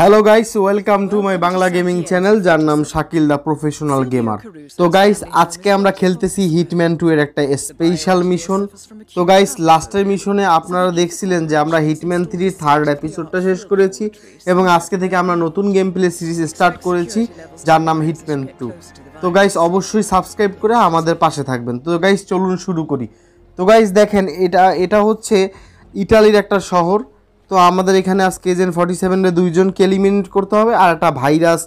Hello guys welcome to my Bangla gaming channel যার নাম Shakil the professional gamer তো guys আজকে আমরা খেলতেছি হিটম্যান টু এর একটা স্পেশাল মিশন তো গাইস লাস্টের মিশনে আপনারা দেখছিলেন যে আমরা হিটম্যান থ্রির থার্ড এপিসোডটা শেষ করেছি এবং আজকে থেকে আমরা নতুন গেম প্লে সিরিজ স্টার্ট করেছি যার নাম হিটম্যান টু তো গাইস অবশ্যই সাবস্ক্রাইব করে আমাদের পাশে থাকবেন তো গাইস চলুন শুরু করি তো গাইস দেখেন এটা এটা হচ্ছে ইটালির একটা শহর তো আমাদের এখানে আজকে এজেন্ট ফর্টি সেভেনের দুইজনকে এলিমিনেট করতে হবে আর একটা ভাইরাস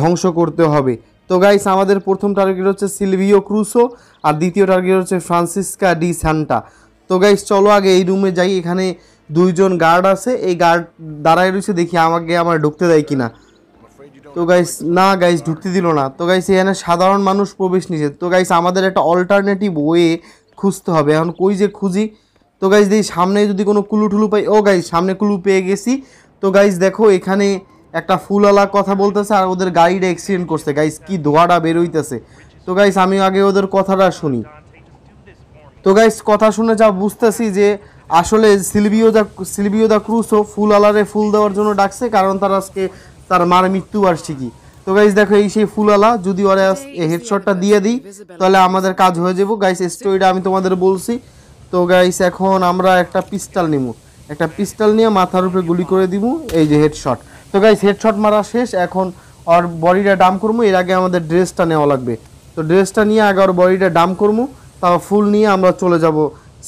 ধ্বংস করতে হবে তো গাইস আমাদের প্রথম টার্গেট হচ্ছে সিলভিও ক্রুসো আর দ্বিতীয় টার্গেট হচ্ছে ফ্রান্সিসকা ডি সান্টা তো গাইস চলো আগে এই রুমে যাই এখানে দুইজন গার্ড আছে এই গার্ড দাঁড়ায় রয়েছে দেখি আমাকে আমার ঢুকতে দেয় কিনা তো গাইস না গাইস ঢুকতে দিল না তো গাইস এখানে সাধারণ মানুষ প্রবেশ নিয়েছে তো গাইস আমাদের একটা অল্টারনেটিভ ওয়ে খুঁজতে হবে এখন কই যে খুঁজি তো গাইজ দেখি সামনে যদি কোনো কুলু ঠুলু পাই ও গাইজ সামনে কুলু পেয়ে গেছি তো গাইজ দেখো এখানে একটা ফুলওয়ালা কথা বলতেছে আর ওদের গাড়িটা অ্যাক্সিডেন্ট করছে গাইজ কি ধোয়াটা বেরোইতেছে তো গাইজ আমি আগে ওদের কথাটা শুনি তো গাইজ কথা শুনে যা বুঝতেছি যে আসলে সিলভিও দা সিলভিও দা ক্রুসও ফুল আলারে ফুল দেওয়ার জন্য ডাকছে কারণ তার আজকে তার মার মৃত্যুবার্ষিকী তো গাইজ দেখো এই সেই আলা যদি ওরা হেডশটটা দিয়ে দিই তাহলে আমাদের কাজ হয়ে যাবো গাইজ স্টোরিটা আমি তোমাদের বলছি তো গাইস এখন আমরা একটা পিস্টল নিব একটা পিস্টল নিয়ে মাথার উপরে গুলি করে দিব এই যে হেডশট তো গাইস হেডশট মারা শেষ এখন আর বডিটা ডাম করবো এর আগে আমাদের ড্রেসটা নেওয়া লাগবে তো ড্রেসটা নিয়ে আগে আর বডিটা ডাম করবো তারপর ফুল নিয়ে আমরা চলে যাব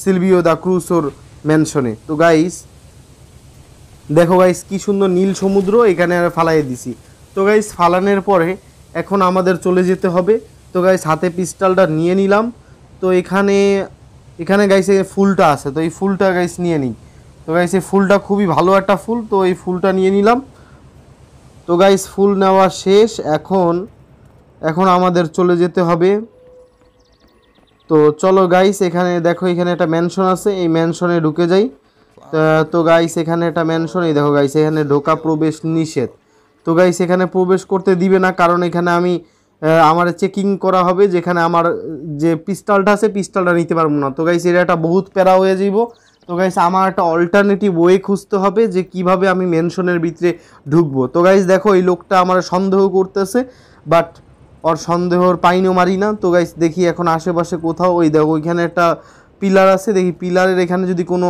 সিলভিও দা ক্রুসোর ম্যানশনে তো গাইস দেখো গাইস কি সুন্দর নীল সমুদ্র এখানে আর ফালাই দিছি তো গাইস ফালানোর পরে এখন আমাদের চলে যেতে হবে তো গাইস হাতে পিস্টালটা নিয়ে নিলাম তো এখানে এখানে গাইছে ফুলটা আছে তো এই ফুলটা গাইস নিয়ে নিই তো গাইছে এই ফুলটা খুবই ভালো একটা ফুল তো এই ফুলটা নিয়ে নিলাম তো গাইস ফুল নেওয়া শেষ এখন এখন আমাদের চলে যেতে হবে তো চলো গাইস এখানে দেখো এখানে একটা ম্যানশন আছে এই ম্যানশনে ঢুকে যাই তো গাইস এখানে একটা ম্যানশন এই দেখো গাইস এখানে ঢোকা প্রবেশ নিষেধ তো গাইস এখানে প্রবেশ করতে দিবে না কারণ এখানে আমি আমার চেকিং করা হবে যেখানে আমার যে পিস্টলটা আছে পিস্টলটা নিতে পারবো না তো গাইস এটা একটা বহুত প্যারা হয়ে যাইব তো গাইস আমার একটা অল্টারনেটিভ ওয়ে খুঁজতে হবে যে কিভাবে আমি মেনশনের ভিতরে ঢুকবো তো গাইস দেখো এই লোকটা আমার সন্দেহ করতেছে বাট ওর সন্দেহর পাইনও মারি না তো গাইস দেখি এখন আশেপাশে কোথাও ওই দেখো ওইখানে একটা পিলার আছে দেখি পিলারের এখানে যদি কোনো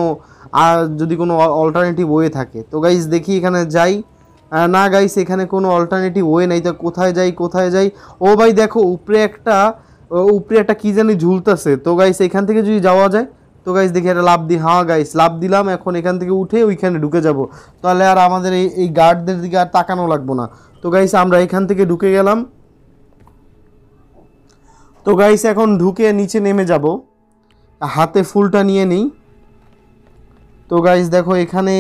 আর যদি কোনো অল্টারনেটিভ ওয়ে থাকে তো গাইস দেখি এখানে যাই না গাইস এখানে কোনো অল্টারনেটিভ ওয়ে নাই তা কোথায় যাই কোথায় যাই ও ভাই দেখো উপরে একটা উপরে একটা কী জানি ঝুলতেছে তো গাইস এখান থেকে যদি যাওয়া যায় তো গাইস দেখি একটা লাভ দিই হ্যাঁ গাইস লাভ দিলাম এখন এখান থেকে উঠে ওইখানে ঢুকে যাব তাহলে আর আমাদের এই এই গার্ডদের দিকে আর তাকানো লাগবো না তো গাইস আমরা এখান থেকে ঢুকে গেলাম তো গাইস এখন ঢুকে নিচে নেমে যাব হাতে ফুলটা নিয়ে নিই তো গাইজ দেখো এখানে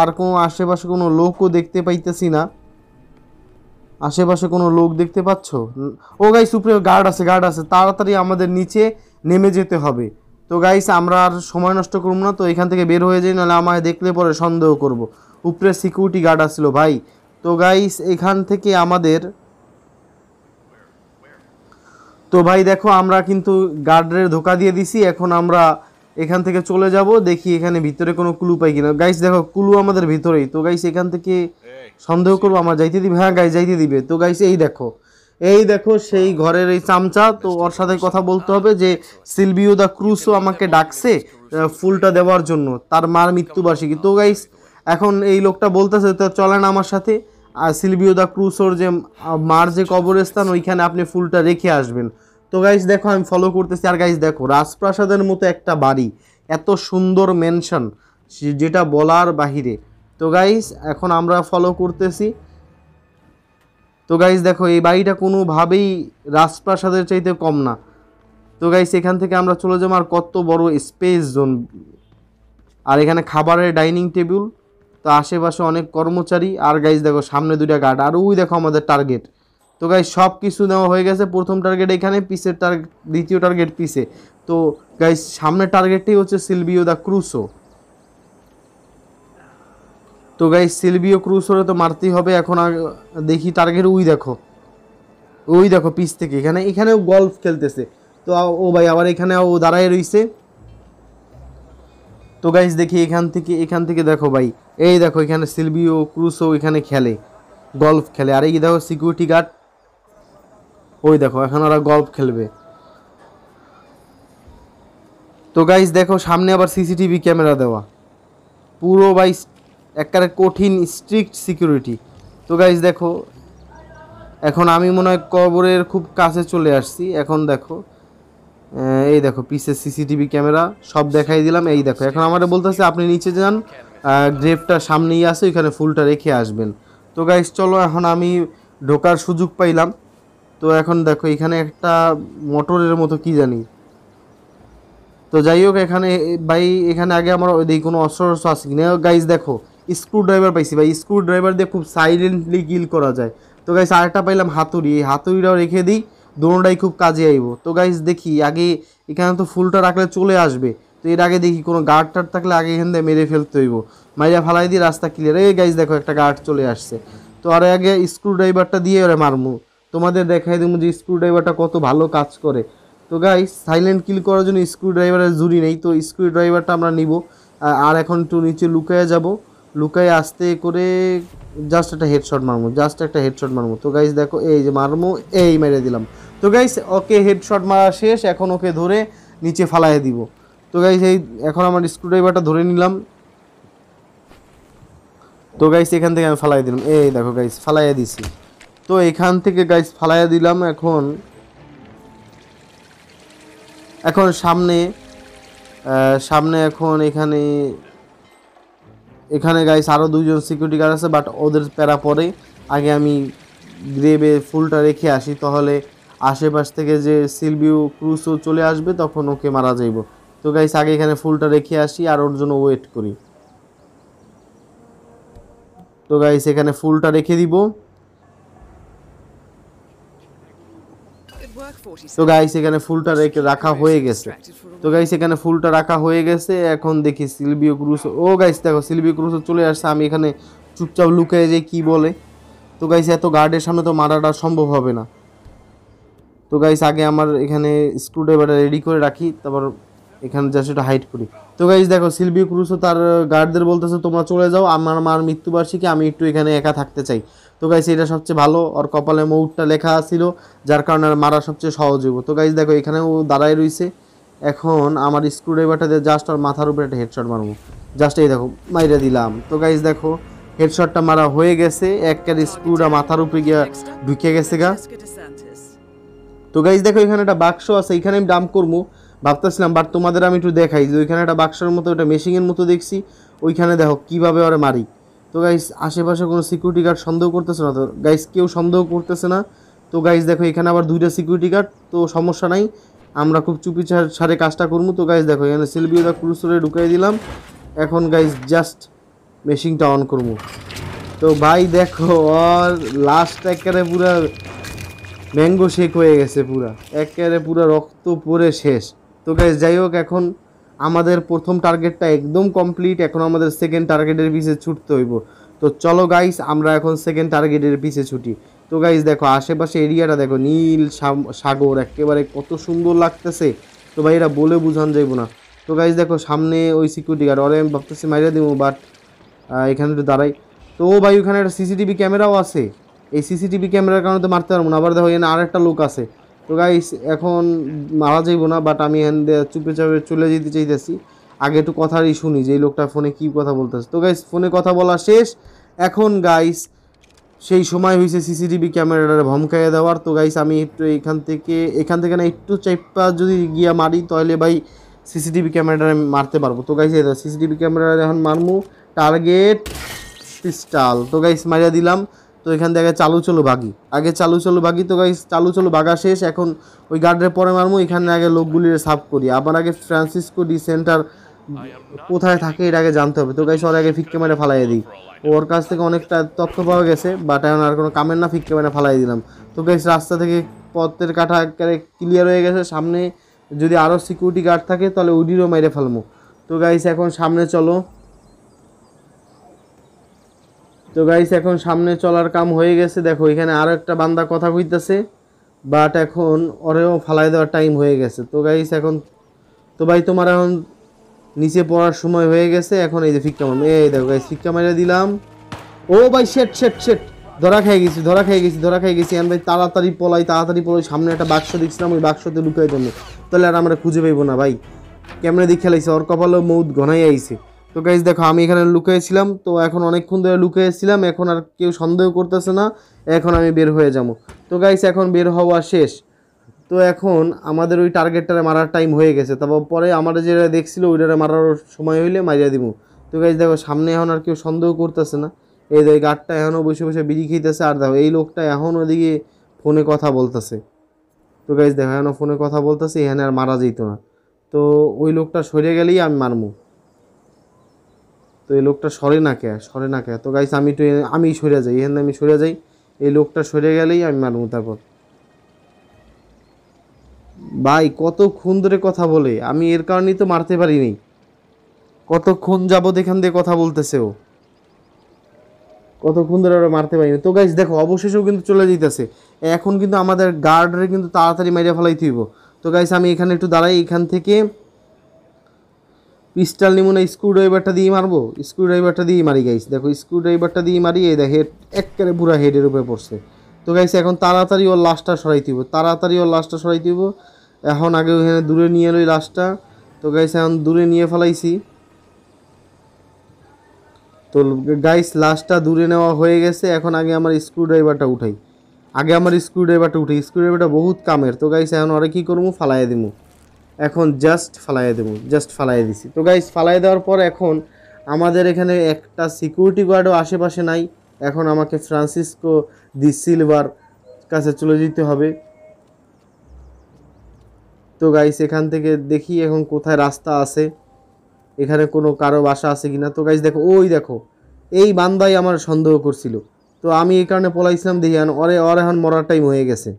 আর কোনো আশেপাশে কোনো লোকও দেখতে পাইতেছি না আশেপাশে কোনো লোক দেখতে পাচ্ছ ও গাইস উপরে গার্ড আছে গার্ড আছে তাড়াতাড়ি আমাদের নিচে নেমে যেতে হবে তো গাইস আমরা আর সময় নষ্ট করব না তো এখান থেকে বের হয়ে যাই নাহলে আমায় দেখলে পরে সন্দেহ করব। উপরে সিকিউরিটি গার্ড আসলো ভাই তো গাইস এখান থেকে আমাদের তো ভাই দেখো আমরা কিন্তু গার্ডের ধোকা দিয়ে দিছি এখন আমরা এখান থেকে চলে যাব দেখি এখানে ভিতরে কোনো কুলু পাই কিনা গাইস দেখো কুলু আমাদের ভিতরেই তো গাইস এখান থেকে সন্দেহ করবো আমার যাইতে দিবে হ্যাঁ গাইস যাইতে দিবে তো গাইস এই দেখো এই দেখো সেই ঘরের এই চামচা তো ওর সাথে কথা বলতে হবে যে সিলভিও দা ক্রুসও আমাকে ডাকছে ফুলটা দেওয়ার জন্য তার মার মৃত্যুবার্ষিকী তো গাইস এখন এই লোকটা বলতেছে তো চলে না আমার সাথে আর সিলভিও দা ক্রুসোর যে মার যে কবরস্থান ওইখানে আপনি ফুলটা রেখে আসবেন তো গাইজ দেখো আমি ফলো করতেছি আর গাইজ দেখো রাজপ্রাসাদের মতো একটা বাড়ি এত সুন্দর মেনশন যেটা বলার বাহিরে তো গাইজ এখন আমরা ফলো করতেছি তো গাইজ দেখো এই বাড়িটা কোনোভাবেই রাজপ্রাসাদের চাইতে কম না তো গাইজ এখান থেকে আমরা চলে যাবো আর কত বড় স্পেস জোন আর এখানে খাবারের ডাইনিং টেবিল তো আশেপাশে অনেক কর্মচারী আর গাইজ দেখো সামনে দুইটা গার্ড আর ওই দেখো আমাদের টার্গেট তো গাই সব কিছু নেওয়া হয়ে গেছে প্রথম টার্গেট এখানে পিসের টার্গেট দ্বিতীয় টার্গেট পিসে তো গাই সামনের টার্গেটটি হচ্ছে সিলভিও দ্য ক্রুসো তো গাই সিলভিও ক্রুসোরে তো মারতেই হবে এখন দেখি টার্গেট উই দেখো ওই দেখো পিস থেকে এখানে এখানেও গল্ফ খেলতেছে তো ও ভাই আবার এখানে ও দাঁড়ায় রইছে তো গাইস দেখি এখান থেকে এখান থেকে দেখো ভাই এই দেখো এখানে সিলভিও ক্রুসো এখানে খেলে গল্ফ খেলে আর এই দেখো সিকিউরিটি গার্ড ওই দেখো এখন ওরা গল্প খেলবে তো গাইজ দেখো সামনে আবার সিসিটিভি ক্যামেরা দেওয়া পুরো বাই একটা কঠিন স্ট্রিক্ট সিকিউরিটি তো গাইজ দেখো এখন আমি মনে হয় কবরের খুব কাছে চলে আসছি এখন দেখো এই দেখো পিসের সিসিটিভি ক্যামেরা সব দেখাই দিলাম এই দেখো এখন আমারে বলতেছে আপনি নিচে যান গ্রেপটা সামনেই আছে ওইখানে ফুলটা রেখে আসবেন তো গাইজ চলো এখন আমি ঢোকার সুযোগ পাইলাম তো এখন দেখো এখানে একটা মোটরের মতো কি জানি তো যাই হোক এখানে ভাই এখানে আগে আমার ওই কোনো অস্ত্র অস্ত্র কি কিনা গাইজ দেখো স্ক্রুড্রাইভার পাইছি ভাই স্ক্রুড্রাইভার দিয়ে খুব সাইলেন্টলি গিল করা যায় তো গাইজ আরেকটা পাইলাম হাতুড়ি এই হাতুড়িটাও রেখে দিই দুটাই খুব কাজে আইব তো গাইজ দেখি আগে এখানে তো ফুলটা রাখলে চলে আসবে তো এর আগে দেখি কোনো গার্ড টার্ড থাকলে আগে এখান দিয়ে মেরে ফেলতে হইব মাইরা ফালাই দিয়ে রাস্তা ক্লিয়ার এই গাইজ দেখো একটা গার্ড চলে আসছে তো আর আগে স্ক্রুড্রাইভারটা দিয়ে ওরা মারমু তোমাদের দেখাই দেবো যে স্ক্রুড্রাইভারটা কত ভালো কাজ করে তো গাইস সাইলেন্ট কিল করার জন্য স্ক্রুড্রাইভারের জুড়ি নেই তো স্ক্রুড্রাইভারটা আমরা নিব আর এখন একটু নিচে লুকায় যাব লুকায় আসতে করে জাস্ট একটা হেডশট মারবো জাস্ট একটা হেডশট মারবো তো গাইস দেখো এই যে মারবো এই মেরে দিলাম তো গাইস ওকে হেডশট মারা শেষ এখন ওকে ধরে নিচে ফালাই দিব তো গাইস এই এখন আমার স্ক্রুড্রাইভারটা ধরে নিলাম তো গাইস এখান থেকে আমি ফালাই দিলাম এই দেখো গাইস ফালাইয়া দিছি তো এখান থেকে গাইস ফালাইয়া দিলাম এখন এখন সামনে সামনে এখন এখানে এখানে গাইস আরও দুজন সিকিউরিটি গার্ড আছে বাট ওদের প্যারা পরে আগে আমি গ্রেবে ফুলটা রেখে আসি তাহলে আশেপাশ থেকে যে সিলভিউ ক্রুসও চলে আসবে তখন ওকে মারা যাইব তো গাইস আগে এখানে ফুলটা রেখে আসি আর ওর জন্য ওয়েট করি তো গাইস এখানে ফুলটা রেখে দিব তো গাইস এখানে ফুলটা রেখে রাখা হয়ে গেছে তো গাইস এখানে ফুলটা রাখা হয়ে গেছে এখন দেখি সিলভিও ক্রুস ও গাইস দেখো সিলভিও ক্রুস চলে আসছে আমি এখানে চুপচাপ লুকিয়ে যে কি বলে তো গাইস এত গার্ডের সামনে তো মারাটা সম্ভব হবে না তো গাইস আগে আমার এখানে স্ক্রুড্রাইভারটা রেডি করে রাখি তারপর এখানে জাস্ট সেটা হাইট করি তো গাইজ দেখো সিলভি ক্রুসও তার গার্ডদের বলতেছে তোমরা চলে যাও আমার মার মৃত্যুবার্ষিকী আমি একটু এখানে একা থাকতে চাই তো গাইজ এটা সবচেয়ে ভালো ওর কপালে মৌটটা লেখা ছিল যার কারণে মারা সবচেয়ে সহজ হইব তো গাইজ দেখো এখানেও দাঁড়ায় রয়েছে এখন আমার স্ক্রুড্রাইভারটা দিয়ে জাস্ট ওর মাথার উপরে একটা হেডশট মারবো জাস্ট এই দেখো মাইরা দিলাম তো গাইজ দেখো হেডশটটা মারা হয়ে গেছে একটা স্ক্রুটা মাথার উপরে গিয়া ঢুকে গেছে গা তো গাইজ দেখো এখানে একটা বাক্স আছে এখানে আমি ডাম্প করবো ভাবতেছিলাম বাট তোমাদের আমি একটু দেখাই যে ওইখানে একটা বাক্সের মতো ওটা মেশিনের মতো দেখছি ওইখানে দেখো কীভাবে ওরা মারি তো গাইস আশেপাশে কোনো সিকিউরিটি গার্ড সন্দেহ করতেছে না তো গাইস কেউ সন্দেহ করতেছে না তো গাইস দেখো এখানে আবার দুইটা সিকিউরিটি গার্ড তো সমস্যা নাই আমরা খুব চুপি সারে কাজটা করবো তো গাইস দেখো এখানে সিলভিও দা ক্রুসরে ঢুকাই দিলাম এখন গাইস জাস্ট মেশিনটা অন করবো তো ভাই দেখো আর লাস্ট একেবারে পুরা ম্যাঙ্গো শেক হয়ে গেছে পুরা একেবারে পুরা রক্ত পরে শেষ তো গাইজ যাই হোক এখন আমাদের প্রথম টার্গেটটা একদম কমপ্লিট এখন আমাদের সেকেন্ড টার্গেটের পিছে ছুটতে হইব তো চলো গাইস আমরা এখন সেকেন্ড টার্গেটের পিছে ছুটি তো গাইস দেখো আশেপাশে এরিয়াটা দেখো নীল সাগর একেবারে কত সুন্দর লাগতেছে তো ভাই এটা বলে বুঝান যাইব না তো গাইস দেখো সামনে ওই সিকিউরিটি গার্ড অরে আমি ভাবতেছি মাইরে দিব বাট এখানে তো দাঁড়াই তো ভাই ওখানে একটা সিসিটিভি ক্যামেরাও আছে এই সিসিটিভি ক্যামেরার কারণে তো মারতে পারবো না আবার দেখো এখানে আর একটা লোক আছে তো গাইস এখন মারা যাইব না বাট আমি এখান চুপে চাপে চলে যেতে চাইতেছি আগে একটু কথারই শুনি যে এই লোকটা ফোনে কি কথা বলতেছে তো গাইস ফোনে কথা বলা শেষ এখন গাইস সেই সময় হয়েছে সিসিটিভি ক্যামেরাটা ভমকাইয়ে দেওয়ার তো গাইস আমি একটু এখান থেকে এখান থেকে না একটু চাইপা যদি গিয়া মারি তাহলে ভাই সিসিটিভি ক্যামেরাটা মারতে পারবো তো গাইস সিসিটিভি ক্যামেরা এখন মারমু টার্গেট পিস্টাল তো গাইস মারিয়া দিলাম তো এখান থেকে চালু চলো বাঘি আগে চালু চলো বাগি তো গাইস চালু চলো বাঘা শেষ এখন ওই গার্ডের পরে মারমো এখানে আগে লোকগুলি সাফ করি আবার আগে ফ্রান্সিসকো ডি সেন্টার কোথায় থাকে এটা আগে জানতে হবে তো গাইস ওর আগে ফিক্কে মেরে ফালাইয়ে দিই ওর কাছ থেকে অনেকটা তথ্য পাওয়া গেছে বাট এখন আর কোনো কামের না ফিক্কে মেরে ফালাই দিলাম তো গাইস রাস্তা থেকে পথের কাঠা একেবারে ক্লিয়ার হয়ে গেছে সামনে যদি আরও সিকিউরিটি গার্ড থাকে তাহলে উডিরও মেরে ফেলবো তো গাইস এখন সামনে চলো তো গাইস এখন সামনে চলার কাম হয়ে গেছে দেখো এখানে আরও একটা বান্দা কথা কইতেছে বাট এখন ওরেও ফালাই দেওয়ার টাইম হয়ে গেছে তো গাইস এখন তো ভাই তোমার এখন নিচে পড়ার সময় হয়ে গেছে এখন এই যে ফিক্কা মারবে এই দেখো গাইস ফিক্কা মেরে দিলাম ও ভাই শেট শেট শেট ধরা খেয়ে গেছি ধরা খেয়ে গেছি ধরা খেয়ে গেছি এখন ভাই তাড়াতাড়ি পলাই তাড়াতাড়ি পলাই সামনে একটা বাক্স দেখছিলাম ওই বাক্সতে লুকাই জন্য তাহলে আর আমরা খুঁজে পাইবো না ভাই কেমনে দিয়ে খেলাইছে ওর কপালে মৌদ ঘনাই আইছে তো গাইজ দেখো আমি এখানে লুকিয়েছিলাম তো এখন অনেকক্ষণ ধরে লুকিয়েছিলাম এখন আর কেউ সন্দেহ করতেছে না এখন আমি বের হয়ে যাব তো গাইজ এখন বের হওয়া শেষ তো এখন আমাদের ওই টার্গেটটারে মারার টাইম হয়ে গেছে তারপর পরে আমরা যেটা দেখছিল ওইটারে মারার সময় হইলে মারিয়া দিব তো গাইজ দেখো সামনে এখন আর কেউ সন্দেহ করতেছে না এই দেখ গার্ডটা এখনও বসে বসে বিড়ি খেতেছে আর দেখো এই লোকটা এখন ওদিকে ফোনে কথা বলতেছে তো গাইজ দেখো এখনও ফোনে কথা বলতেছে এখানে আর মারা যেত না তো ওই লোকটা সরে গেলেই আমি মারমু এই লোকটা সরে না কে সরে না কে তো গাইস আমি একটু আমি সরে যাই এখানে আমি সরে যাই এই লোকটা সরে গেলেই আমি মারব তারপর ভাই কতক্ষণ ধরে কথা বলে আমি এর কারণেই তো মারতে পারিনি কতক্ষণ যাবত এখান দিয়ে কথা বলতেছে ও কতক্ষণ ধরে ওরা মারতে পারিনি তো গাইস দেখো অবশেষেও কিন্তু চলে যেতেছে এখন কিন্তু আমাদের গার্ডরে কিন্তু তাড়াতাড়ি মারিয়া ফেলাই থইব তো গাইস আমি এখানে একটু দাঁড়াই এখান থেকে পিস্টাল স্ক্রু স্ক্রুড্রাইভারটা দিয়ে মারবো স্ক্রুড্রাইভারটা দিয়ে মারি গাইছি দেখো স্ক্রুড্রাইভারটা দিয়ে মারিয়ে দেখে একেবারে বুড়া হেডের উপরে পড়ছে তো গাইছি এখন তাড়াতাড়ি ওর লাশটা সরাই দিব তাড়াতাড়ি ওর লাশটা সরাই দিব এখন আগে ওখানে দূরে নিয়ে এলো লাশটা তো গাইছি এখন দূরে নিয়ে ফেলাইছি তো গাইস লাশটা দূরে নেওয়া হয়ে গেছে এখন আগে আমার স্ক্রুড্রাইভারটা উঠাই আগে আমার স্ক্রুড্রাইভারটা উঠাই স্ক্রুড্রাইভারটা বহুত কামের তো গাইছি এখন ওরা কী করবো ফালাইয়া দিবো এখন জাস্ট ফালাইয়া দেবো জাস্ট ফালাইয়া দিছি তো গাইজ ফালাই দেওয়ার পর এখন আমাদের এখানে একটা সিকিউরিটি গার্ডও আশেপাশে নাই এখন আমাকে ফ্রান্সিসকো দি সিলভার কাছে চলে যেতে হবে তো গাইস এখান থেকে দেখি এখন কোথায় রাস্তা আছে এখানে কোনো কারো বাসা আছে কি না তো গাইস দেখো ওই দেখো এই বান্দাই আমার সন্দেহ করছিল তো আমি এই কারণে পলাইছিলাম দেখি অরে অরে এখন মরার টাইম হয়ে গেছে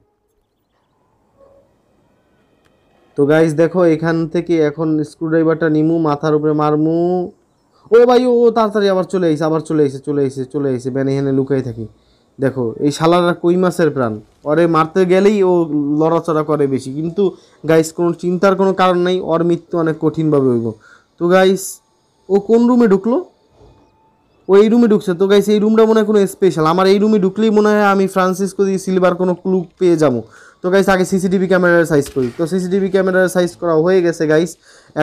তো গাইস দেখো এখান থেকে এখন স্ক্রুড্রাইভারটা নিমু মাথার উপরে মারমু ও ভাই ও তাড়াতাড়ি আবার চলে এসে আবার চলে এসে চলে এসে চলে এসে ব্যানে হেনে লুকাই থাকি দেখো এই শালারা কই মাছের প্রাণ ওরে মারতে গেলেই ও লড়াচড়া করে বেশি কিন্তু গাইস কোনো চিন্তার কোনো কারণ নাই ওর মৃত্যু অনেক কঠিনভাবে হইব তো গাইস ও কোন রুমে ঢুকলো ও এই রুমে ঢুকছে তো গাইছে এই রুমটা মনে হয় কোনো স্পেশাল আমার এই রুমে ঢুকলেই মনে হয় আমি ফ্রান্সিসকো দিয়ে সিলভার কোনো ক্লু পেয়ে যাবো তো গাইস আগে সিসিটিভি ক্যামেরার সাইজ করি তো সিসিটিভি ক্যামেরার সাইজ করা হয়ে গেছে গাইস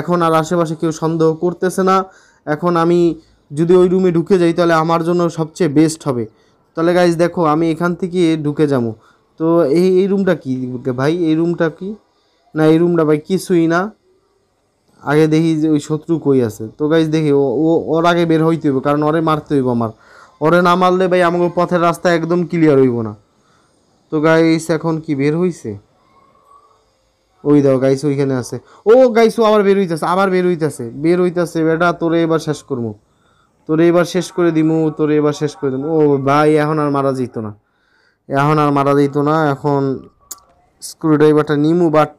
এখন আর আশেপাশে কেউ সন্দেহ করতেছে না এখন আমি যদি ওই রুমে ঢুকে যাই তাহলে আমার জন্য সবচেয়ে বেস্ট হবে তাহলে গাইস দেখো আমি এখান থেকে ঢুকে যাবো তো এই এই রুমটা কি ভাই এই রুমটা কি না এই রুমটা ভাই কিছুই না আগে দেখি যে ওই শত্রু কই আছে তো গাইজ দেখি ও ওর আগে বের হইতে হইব কারণ ওরে মারতে হইব আমার ওরে না মারলে ভাই আমাকে পথের রাস্তা একদম ক্লিয়ার হইব না তো গাইস এখন কি বের হইছে ওই দাও গাইস ওইখানে আছে ও গাইস ও আবার বের হইতেছে আবার বের হইতেছে বের হইতেছে বেটা তোরে এবার শেষ করবো তোরে এবার শেষ করে দিমু তোরে এবার শেষ করে দিমু ও ভাই এখন আর মারা যেত না এখন আর মারা যেত না এখন স্ক্রুড্রাইভারটা নিমু বাট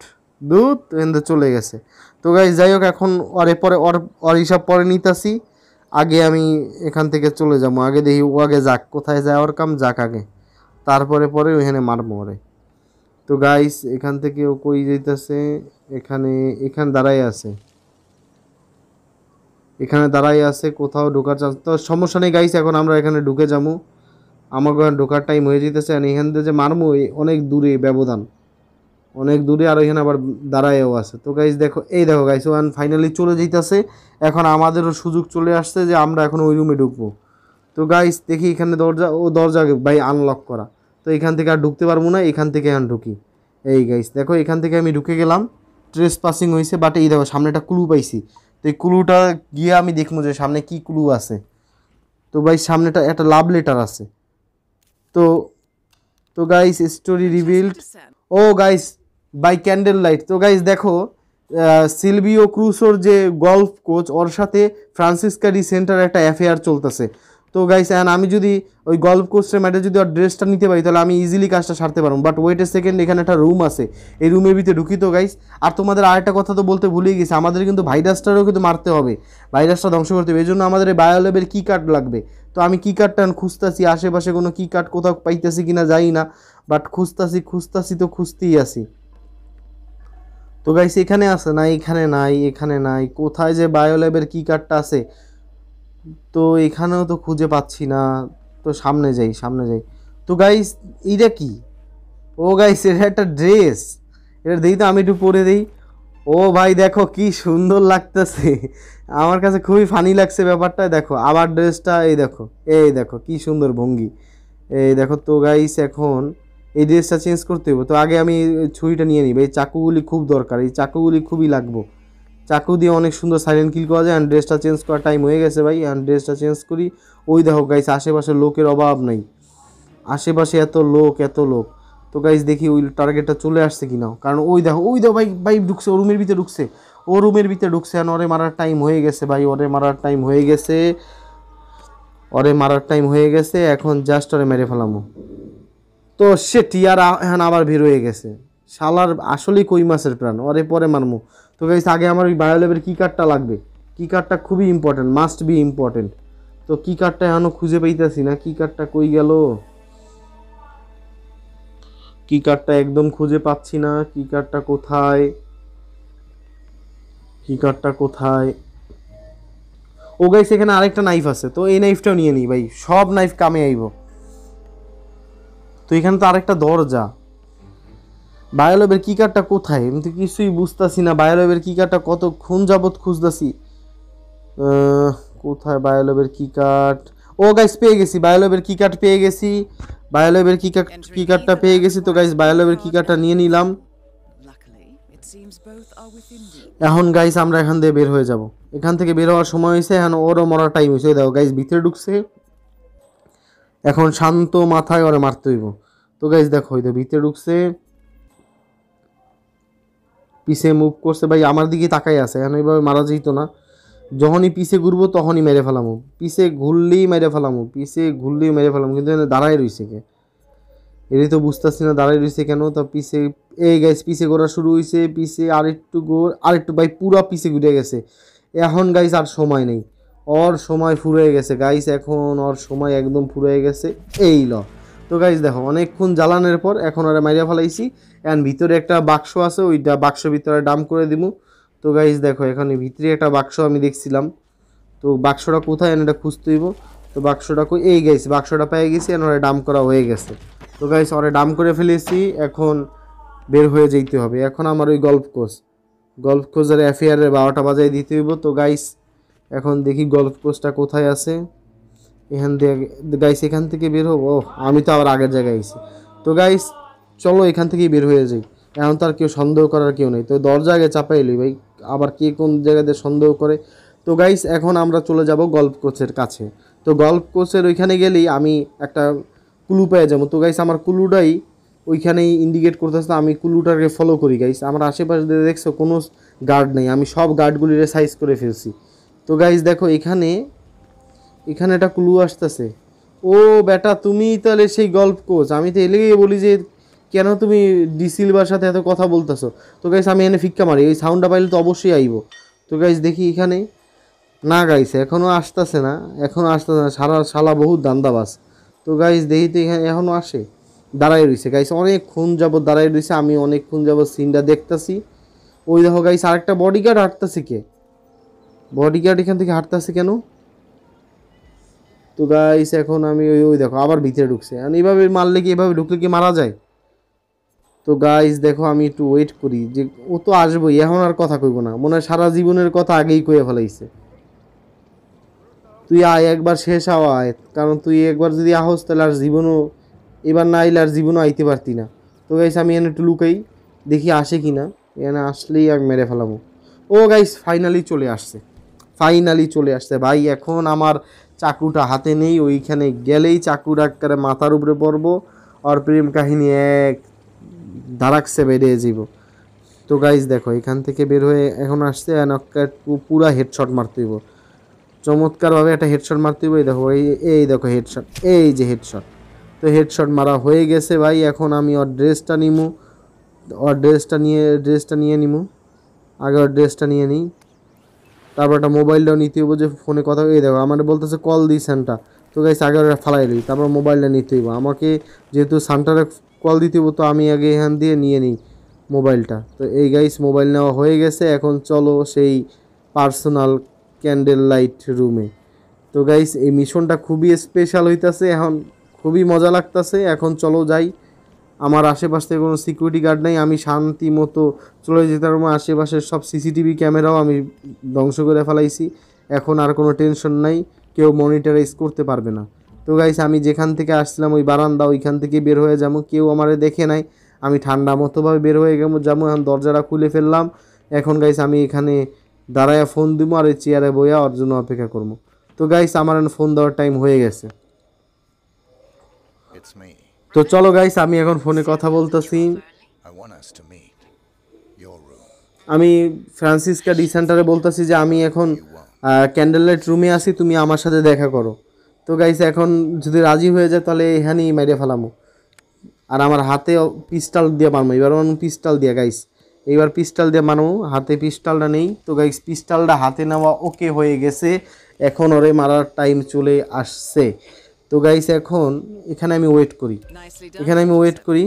দুধ এন্দে চলে গেছে তো গাই যাই হোক এখন ওরে পরে ওর ওর হিসাব পরে নিতেছি আগে আমি এখান থেকে চলে যাবো আগে দেখি ও আগে যাক কোথায় যায় ওর কাম যাক আগে তারপরে পরে ওইখানে মারবো ওরে তো গাইস এখান থেকে ও কই যেতেছে এখানে এখানে দাঁড়াই আছে এখানে দাঁড়াই আছে কোথাও ঢোকার চান্স তো সমস্যা নেই গাইস এখন আমরা এখানে ঢুকে যাবো আমার ঢোকার টাইম হয়ে যেতেছে আর এখান থেকে যে মারবো অনেক দূরে ব্যবধান অনেক দূরে আর এখানে আবার দাঁড়ায়ও আছে তো গাইজ দেখো এই দেখো গাইজ ওয়ান ফাইনালি চলে যেতেছে এখন আমাদেরও সুযোগ চলে আসছে যে আমরা এখন ওই রুমে ঢুকবো তো গাইজ দেখি এখানে দরজা ও দরজা ভাই আনলক করা তো এখান থেকে আর ঢুকতে পারবো না এখান থেকে এখন ঢুকি এই গাইজ দেখো এখান থেকে আমি ঢুকে গেলাম ট্রেস পাসিং হয়েছে বাট এই দেখো সামনে একটা ক্লু পাইছি তো এই ক্লুটা গিয়ে আমি দেখবো যে সামনে কি কুলু আছে তো ভাই সামনেটা একটা লাভ লেটার আছে তো তো গাইস স্টোরি রিভিল্ড ও গাইস বাই ক্যান্ডেল লাইট তো গাইজ দেখো সিলভিও ক্রুসোর যে গল্ফ কোচ ওর সাথে ফ্রান্সিসকা ডি সেন্টার একটা অ্যাফেয়ার চলতেছে তো গাইস অ্যান্ড আমি যদি ওই গল্ফ কোর্সের ম্যাটার যদি ওর ড্রেসটা নিতে পারি তাহলে আমি ইজিলি কাজটা সারতে পারবো বাট ওয়েট এ সেকেন্ড এখানে একটা রুম আছে এই রুমের ভিতরে ঢুকি তো গাইস আর তোমাদের আরেকটা কথা তো বলতে ভুলেই গেছি আমাদের কিন্তু ভাইরাসটারও কিন্তু মারতে হবে ভাইরাসটা ধ্বংস করতে হবে এই জন্য আমাদের বায়োলেবের কী কার্ড লাগবে তো আমি কী কার্ডটা খুঁজতেছি আশেপাশে কোনো কী কার্ড কোথাও পাইতেছি কি না যাই না বাট খুঁজতাছি খুঁজতাছি তো খুঁজতেই আসি তো গাইস এখানে আছে না এখানে নাই এখানে নাই কোথায় যে বায়োল্যাবের কি কার্ডটা আছে তো এখানেও তো খুঁজে পাচ্ছি না তো সামনে যাই সামনে যাই তো গাইস এটা কি ও গাইস এটা একটা ড্রেস এটা দিই তো আমি একটু পরে দিই ও ভাই দেখো কি সুন্দর লাগতেছে আমার কাছে খুবই ফানি লাগছে ব্যাপারটা দেখো আবার ড্রেসটা এই দেখো এই দেখো কি সুন্দর ভঙ্গি এই দেখো তো গাইস এখন এই ড্রেসটা চেঞ্জ করতে হবে তো আগে আমি ছুরিটা নিয়ে নিব এই চাকুগুলি খুব দরকার এই চাকুগুলি খুবই লাগবো চাকু দিয়ে অনেক সুন্দর সাইলেন্ট কিল করা যায় অ্যান্ড ড্রেসটা চেঞ্জ করার টাইম হয়ে গেছে ভাই অ্যান্ড ড্রেসটা চেঞ্জ করি ওই দেখো গাইস আশেপাশে লোকের অভাব নাই আশেপাশে এত লোক এত লোক তো গাইস দেখি ওই টার্গেটটা চলে আসছে কি না কারণ ওই দেখো ওই দেখো ভাই ভাই ঢুকছে ও রুমের ভিতরে ঢুকছে ও রুমের ভিতরে ঢুকছে আর ওরে মারার টাইম হয়ে গেছে ভাই ওরে মারার টাইম হয়ে গেছে ওরে মারার টাইম হয়ে গেছে এখন জাস্ট ওরে মেরে ফেলামো তো সে টিয়ার এখন আবার বের হয়ে গেছে শালার আসলেই কই মাছের প্রাণ ওরে পরে মারমু তো গাইস আগে আমার ওই বায়োলেবের কী কার্ডটা লাগবে কী কার্ডটা খুবই ইম্পর্টেন্ট মাস্ট বি ইম্পর্টেন্ট তো কী কার্ডটা এখনও খুঁজে পাইতেছি না কী কার্ডটা কই গেল কী কার্ডটা একদম খুঁজে পাচ্ছি না কী কার্ডটা কোথায় কী কার্ডটা কোথায় ও গাইস এখানে আরেকটা নাইফ আছে তো এই নাইফটাও নিয়ে নিই ভাই সব নাইফ কামে আইব তো এখানে তো আরেকটা দরজা বায়োলবের কি কার্ডটা কোথায় আমি তো কিছুই বুঝতেছি না বায়োলবের কি কার্ডটা খুন যাবৎ খুঁজতেছি কোথায় বায়োলবের কি কার্ড ও গাইস পেয়ে গেছি বায়োলবের কি কার্ড পেয়ে গেছি বায়োলবের কি কার্ড কি কার্ডটা পেয়ে গেছি তো গাইস বায়োলবের কি কার্ডটা নিয়ে নিলাম এখন গাইস আমরা এখান থেকে বের হয়ে যাব এখান থেকে বের হওয়ার সময় হয়েছে এখন ওরও মরার টাইম হয়েছে দেখো গাইস ভিতরে ঢুকছে এখন শান্ত মাথায় ওরা মারতে হইব তো গাইজ দেখো ওই তো ভিতরে ঢুকছে পিছে মুভ করছে ভাই আমার দিকে তাকাই আছে এখন এইভাবে মারা যেত না যখনই পিছে ঘুরবো তখনই মেরে ফেলামো পিছে ঘুরলেই মেরে ফেলামো পিছে ঘুরলেই মেরে ফেলামো কিন্তু এখানে দাঁড়াই রয়েছে কে এটাই তো বুঝতেছি না দাঁড়াই রয়েছে কেন তা পিছে এই গাইজ পিছে ঘোরা শুরু হয়েছে পিছে আরেকটু ঘোর আরেকটু ভাই পুরা পিছে ঘুরে গেছে এখন গাইজ আর সময় নেই ওর সময় ফুরিয়ে গেছে গাইস এখন ওর সময় একদম ফুরিয়ে গেছে এই ল তো গাইস দেখো অনেকক্ষণ জ্বালানোর পর এখন ওরা মাইরা ফেলাইছি অ্যান্ড ভিতরে একটা বাক্স আছে ওইটা বাক্স ভিতরে ডাম করে দিব তো গাইস দেখো এখানে ভিতরে একটা বাক্স আমি দেখছিলাম তো বাক্সটা কোথায় এটা খুঁজতে হইব তো বাক্সটা এই গেছি বাক্সটা পেয়ে গেছি আর ওরা ডাম করা হয়ে গেছে তো গাইস ওরা ডাম করে ফেলেছি এখন বের হয়ে যেতে হবে এখন আমার ওই গল্ফ কোচ গল্ফ কোচের অ্যাফেয়ারের বারোটা বাজায় দিতে হইব তো গাইস এখন দেখি গল্ফ কোর্সটা কোথায় আছে এখান থেকে গাইস এখান থেকে বের হবো ও আমি তো আবার আগের জায়গায় আছি তো গাইস চলো এখান থেকেই বের হয়ে যাই এখন তো আর কেউ সন্দেহ করার কেউ নেই তো দরজা আগে চাপাই এলি ভাই আবার কে কোন জায়গাতে সন্দেহ করে তো গাইস এখন আমরা চলে যাব গল্ফ কোচের কাছে তো গল্ফ কোচের ওইখানে গেলেই আমি একটা কুলু পেয়ে যাবো তো গাইস আমার কুলুটাই ওইখানেই ইন্ডিকেট করতেছে আমি কুলুটাকে ফলো করি গাইস আমার আশেপাশে দেখছো কোনো গার্ড নেই আমি সব গার্ডগুলিরে সাইজ করে ফেলছি তো গাইজ দেখো এখানে এখানে একটা ক্লু আসতেছে ও বেটা তুমি তাহলে সেই গল্প কোচ আমি তো এলে বলি যে কেন তুমি ডিসিলভার সাথে এত কথা বলতেছো তো গাইজ আমি এনে ফিক্কা মারি ওই সাউন্ডটা পাইলে তো অবশ্যই আইব তো গাইজ দেখি এখানে না গাইছে এখনও আসতেছে না এখনও আসতেছে না সারা সালা বহুত দান্দাবাস তো গাইজ দেখি তো এখানে এখনও আসে দাঁড়াই রয়েছে গাইস অনেকক্ষণ যাবো দাঁড়াই রয়েছে আমি অনেকক্ষণ যাবো সিনটা দেখতেছি ওই দেখো গাইস আরেকটা বডিগার্ড হাঁটতেছে কে বডিগার্ড এখান থেকে হাঁটতে আসে কেন তো গাইস এখন আমি ওই ওই দেখো আবার ভিতরে ঢুকছে আর এইভাবে মারলে কি এভাবে ঢুকলে কি মারা যায় তো গাইস দেখো আমি একটু ওয়েট করি যে ও তো আসবোই এখন আর কথা কইব না মনে হয় সারা জীবনের কথা আগেই কইয়া ফেলাইছে তুই আয় একবার শেষ আয় কারণ তুই একবার যদি আহস তাহলে আর জীবনও এবার না আইলে আর জীবনও আইতে পারতি না তো গাইস আমি এনে একটু লুকাই দেখি আসে কি না এখানে আসলেই আমি মেরে ফেলাবো ও গাইস ফাইনালি চলে আসছে ফাইনালি চলে আসছে ভাই এখন আমার চাকুটা হাতে নেই ওইখানে গেলেই চাকুর আকারে মাথার উপরে পড়ব আর প্রেম কাহিনী এক ধারাকসে বেরিয়ে যাব তো গাইজ দেখো এখান থেকে বের হয়ে এখন আসছে অ্যানককে পুরা হেডশট মারতেইব চমৎকারভাবে একটা হেডশট মারতে হইব এই দেখো এই এই দেখো হেডশট এই যে হেডশট তো হেডশট মারা হয়ে গেছে ভাই এখন আমি ওর ড্রেসটা নিমু ওর ড্রেসটা নিয়ে ড্রেসটা নিয়ে নিমু আগে ওর ড্রেসটা নিয়ে নিই তারপর একটা মোবাইলটাও নিতে হইব যে ফোনে কথা এই দেখো আমার বলতেছে কল দিই সানটা তো গাইস আগে ফালাই দিই তারপর মোবাইলটা নিতে হইব আমাকে যেহেতু সানটারে কল দিতে হইব তো আমি আগে এখান দিয়ে নিয়ে নিই মোবাইলটা তো এই গাইস মোবাইল নেওয়া হয়ে গেছে এখন চলো সেই পার্সোনাল ক্যান্ডেল লাইট রুমে তো গাইস এই মিশনটা খুবই স্পেশাল হইতাছে এখন খুবই মজা লাগতাছে এখন চলো যাই আমার আশেপাশ থেকে কোনো সিকিউরিটি গার্ড নেই আমি শান্তি মতো চলে যেতে পারবো আশেপাশের সব সিসিটিভি ক্যামেরাও আমি ধ্বংস করে ফেলাইছি এখন আর কোনো টেনশন নাই কেউ মনিটারাইজ করতে পারবে না তো গাইস আমি যেখান থেকে আসছিলাম ওই বারান্দা ওইখান থেকে বের হয়ে যাবো কেউ আমারে দেখে নাই আমি ঠান্ডা মতোভাবে বের হয়ে গেম যাবো এখন দরজাটা খুলে ফেললাম এখন গাইস আমি এখানে দাঁড়ায় ফোন দিবো আর এই চেয়ারে বইয়া ওর জন্য অপেক্ষা করবো তো গাইস আমার ফোন দেওয়ার টাইম হয়ে গেছে It's me. তো চলো গাইস আমি এখন ফোনে কথা বলতেছি আমি ফ্রান্সিসকা ডি সেন্টারে বলতেছি যে আমি এখন ক্যান্ডেল লাইট রুমে আসি তুমি আমার সাথে দেখা করো তো গাইস এখন যদি রাজি হয়ে যায় তাহলে এখানেই মেরে ফেলামো আর আমার হাতে পিস্টাল দিয়ে মানবো এবার মানুষ পিস্টাল দিয়ে গাইস এইবার পিস্টাল দিয়ে মানো হাতে পিস্টালটা নেই তো গাইস পিস্টালটা হাতে নেওয়া ওকে হয়ে গেছে এখন ওরে মারার টাইম চলে আসছে তো গাইস এখন এখানে আমি ওয়েট করি এখানে আমি ওয়েট করি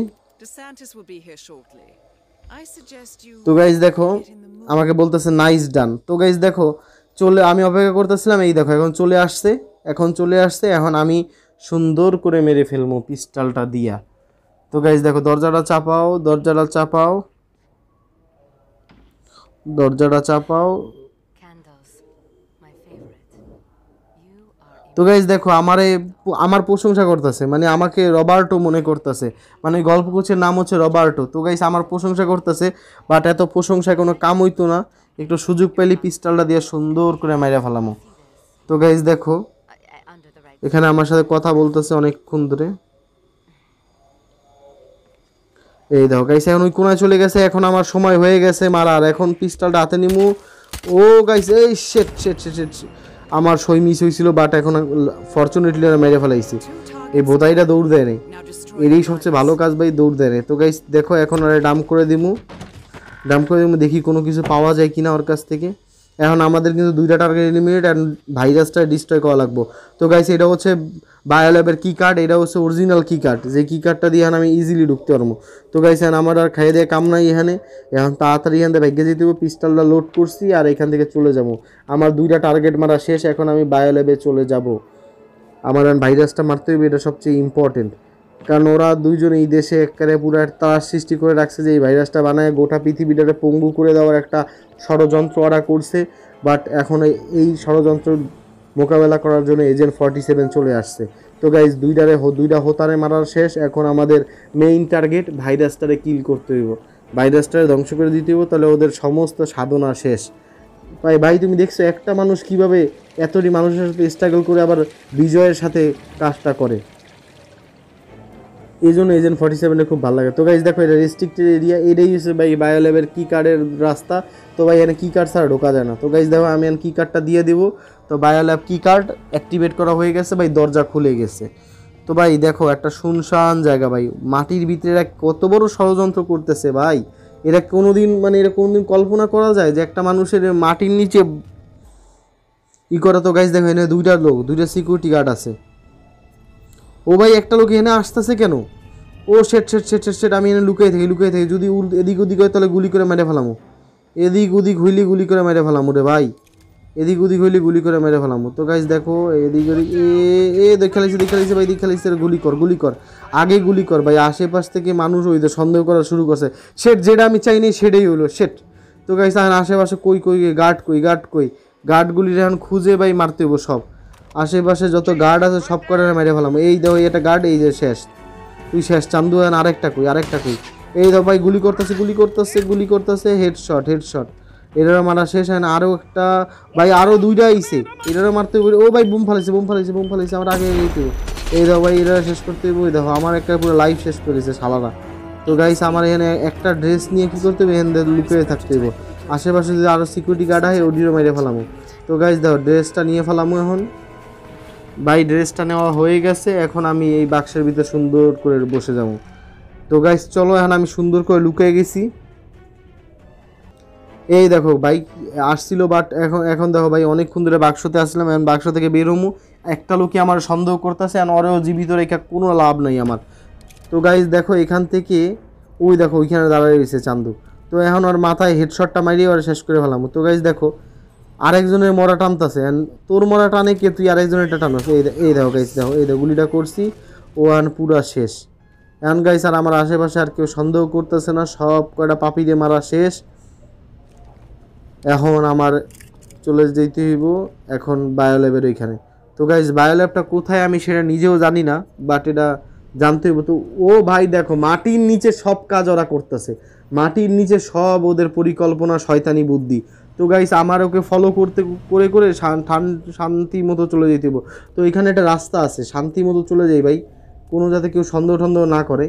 তো গাইস দেখো আমাকে বলতেছে নাইস ডান তো গাইস দেখো চলে আমি অপেক্ষা করতেছিলাম এই দেখো এখন চলে আসছে এখন চলে আসছে এখন আমি সুন্দর করে মেরে ফেলবো পিস্টালটা দিয়া তো গাইস দেখো দরজাটা চাপাও দরজাটা চাপাও দরজাটা চাপাও তো গাইজ দেখো আমার আমার প্রশংসা করতেছে মানে আমাকে রবার্টো মনে করতেছে মানে গল্প করছে নাম হচ্ছে রবার্টো তো গাইজ আমার প্রশংসা করতেছে বাট এত প্রশংসা কোনো কাম হইতো না একটু সুযোগ পেলে পিস্টালটা দিয়ে সুন্দর করে মাইরা ফেলামো তো গাইজ দেখো এখানে আমার সাথে কথা বলতেছে অনেকক্ষণ ধরে এই দেখো গাইছে এখন ওই কোনায় চলে গেছে এখন আমার সময় হয়ে গেছে মারার এখন পিস্টালটা হাতে নিমু ও গাইছে এই শেট শেট শেট শেট আমার সই মিস হয়েছিল বাট এখন ফর্চুনেটলি ওরা মেরে ফেলাইছি এই বোধাইটা দৌড় দেয় নাই এরই সবচেয়ে ভালো কাজ ভাই দৌড় দেয় নাই তো গাইস দেখো এখন ওরা ডাম্প করে দিমু ডাম্প করে দিমু দেখি কোনো কিছু পাওয়া যায় কিনা ওর কাছ থেকে এখন আমাদের কিন্তু দুইটা টার্গেট এলিমিনেট অ্যান্ড ভাইরাসটা ডিস্ট্রয় করা লাগবো তো গাইস এটা হচ্ছে বায়োল্যাবের কি কার্ড এটা হচ্ছে অরিজিনাল কি কার্ড যে কি কার্ডটা দিয়ে এখন আমি ইজিলি ঢুকতে পারবো তো গাইস এখন আমার আর খাইয়ে দিয়ে কাম নাই এখানে এখন তাড়াতাড়ি এখান থেকে ভেগে যেতে হবে পিস্তলটা লোড করছি আর এখান থেকে চলে যাব আমার দুইটা টার্গেট মারা শেষ এখন আমি বায়োল্যাবে চলে যাব আমার ভাইরাসটা মারতে হবে এটা সবচেয়ে ইম্পর্টেন্ট কারণ ওরা দুইজন এই দেশে একেবারে পুরো তার সৃষ্টি করে রাখছে যে এই ভাইরাসটা বানায় গোটা পৃথিবীটাকে পঙ্গু করে দেওয়ার একটা ষড়যন্ত্র ওরা করছে বাট এখন এই ষড়যন্ত্র মোকাবেলা করার জন্য এজেন্ট ফর্টি সেভেন চলে আসছে তো গাইজ দুইটারে দুইটা হোতারে মারার শেষ এখন আমাদের মেইন টার্গেট ভাইরাসটারে কিল করতে হইব ভাইরাসটারে ধ্বংস করে দিতে হইব তাহলে ওদের সমস্ত সাধনা শেষ ভাই ভাই তুমি দেখছো একটা মানুষ কিভাবে এতটি মানুষের সাথে স্ট্রাগল করে আবার বিজয়ের সাথে কাজটা করে এই জন্য এজেন্ট ফর্টি সেভেনে খুব ভালো লাগে তো গাইজ দেখো এটা রেস্ট্রিক্টেড এরিয়া এটাই হচ্ছে ভাই বায়োল্যাবের কী কার্ডের রাস্তা তো ভাই এখানে কী কার্ড ছাড়া ঢোকা যায় না তো গাইজ দেখো আমি কী কার্ডটা দিয়ে দেবো তো বায়োল্যাব কি কার্ড অ্যাক্টিভেট করা হয়ে গেছে ভাই দরজা খুলে গেছে তো ভাই দেখো একটা শুনশান জায়গা ভাই মাটির ভিতরে এক কত বড় ষড়যন্ত্র করতেছে ভাই এরা কোনোদিন মানে এরা কোনোদিন কল্পনা করা যায় যে একটা মানুষের মাটির নিচে ই করা তো গাইজ দেখো এখানে দুইটা লোক দুইটা সিকিউরিটি গার্ড আছে ও ভাই একটা লোক এনে আসতেছে কেন ও শেট শেট শেট শেট শেট আমি এনে লুকিয়ে থাকি লুকিয়ে থাকি যদি উল এদিক ওদিক হয় তাহলে গুলি করে মেরে ফেলামো এদিক ওদিক হইলে গুলি করে মেরে ফেলামো রে ভাই এদিক ওদিক হইলে গুলি করে মেরে ফেলামো তো গাইজ দেখো এদিক ওদিক এ এ দেখে লাগছে দেখে লাগছে ভাই দেখে লাগছে গুলি কর গুলি কর আগে গুলি কর ভাই আশেপাশ থেকে মানুষ ওই সন্দেহ করা শুরু করছে শেট যেটা আমি চাইনি সেটাই হলো শেট তো গাইজ এখন আশেপাশে কই কই গার্ড কই গার্ড কই গার্ডগুলির এখন খুঁজে ভাই মারতে হইব সব আশেপাশে যত গার্ড আছে সব কটা মেরে ফেলাম এই দাও এটা গার্ড এই যে শেষ তুই শেষ চান্দু আরেকটা কুই আরেকটা কুই এই দেখো ভাই গুলি করতেছে গুলি করতেছে গুলি করতেছে হেডশট হেডশট এটারও মারা শেষ হয় না আরও একটা ভাই আরও দুইটা আইসে এটারও মারতে পারি ও ভাই বুম ফালাইছে বুম ফালাইছে বুম ফালাইছে আমার আগে এইটু এই দেখো ভাই এটা শেষ করতে হবে দেখো আমার একটা পুরো লাইফ শেষ করেছে সালারা তো গাইস আমার এখানে একটা ড্রেস নিয়ে কী করতে হবে এখানে লুকিয়ে থাকতে হবে আশেপাশে যদি আরও সিকিউরিটি গার্ড হয় ওডিও মেরে ফেলামো তো গাইস দেখো ড্রেসটা নিয়ে ফেলামো এখন ভাই ড্রেসটা নেওয়া হয়ে গেছে এখন আমি এই বাক্সের ভিতরে সুন্দর করে বসে যাব তো গাইস চলো এখন আমি সুন্দর করে লুকিয়ে গেছি এই দেখো ভাই আসছিল বাট এখন এখন দেখো ভাই অনেকক্ষণ ধরে বাক্সতে আসলাম এখন বাক্স থেকে বের একটা লোকই আমার সন্দেহ করতেছে এখন ওরেও জীবিত রেখে কোনো লাভ নাই আমার তো গাইস দেখো এখান থেকে ওই দেখো ওইখানে দাঁড়ায় রয়েছে চান্দু তো এখন ওর মাথায় হেডশটটা মারিয়ে ওরা শেষ করে ফেলাম তো গাইস দেখো আরেকজনের মরা টানতাছে তোর মরা টানে কে তুই আরেকজনেরটা টানস এই এই দেখো গাইস দেখো এই দেখো গুলিটা করছি ও পুরা শেষ এন গাইস আর আমার আশেপাশে আর কেউ সন্দেহ করতেছে না সব কয়টা পাপি দিয়ে মারা শেষ এখন আমার চলে যেতে হইব এখন বায়োল্যাবের ওইখানে তো গাইস বায়োল্যাবটা কোথায় আমি সেটা নিজেও জানি না বাট এটা জানতে হইব তো ও ভাই দেখো মাটির নিচে সব কাজ ওরা করতেছে মাটির নিচে সব ওদের পরিকল্পনা শয়তানি বুদ্ধি তো গাইস আমার ওকে ফলো করতে করে করে শান্তি মতো চলে যেতে হবো তো এখানে একটা রাস্তা আছে শান্তি মতো চলে যাই ভাই কোনো যাতে কেউ সন্দেহ সন্দেহ না করে